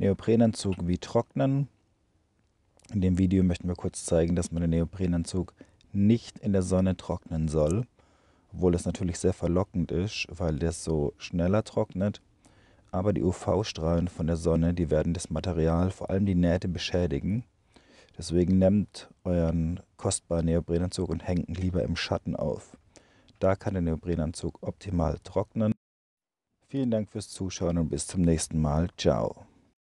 Neoprenanzug wie trocknen. In dem Video möchten wir kurz zeigen, dass man den Neoprenanzug nicht in der Sonne trocknen soll, obwohl das natürlich sehr verlockend ist, weil das so schneller trocknet. Aber die UV-Strahlen von der Sonne, die werden das Material, vor allem die Nähte, beschädigen. Deswegen nehmt euren kostbaren Neoprenanzug und hängt ihn lieber im Schatten auf. Da kann der Neoprenanzug optimal trocknen. Vielen Dank fürs Zuschauen und bis zum nächsten Mal. Ciao.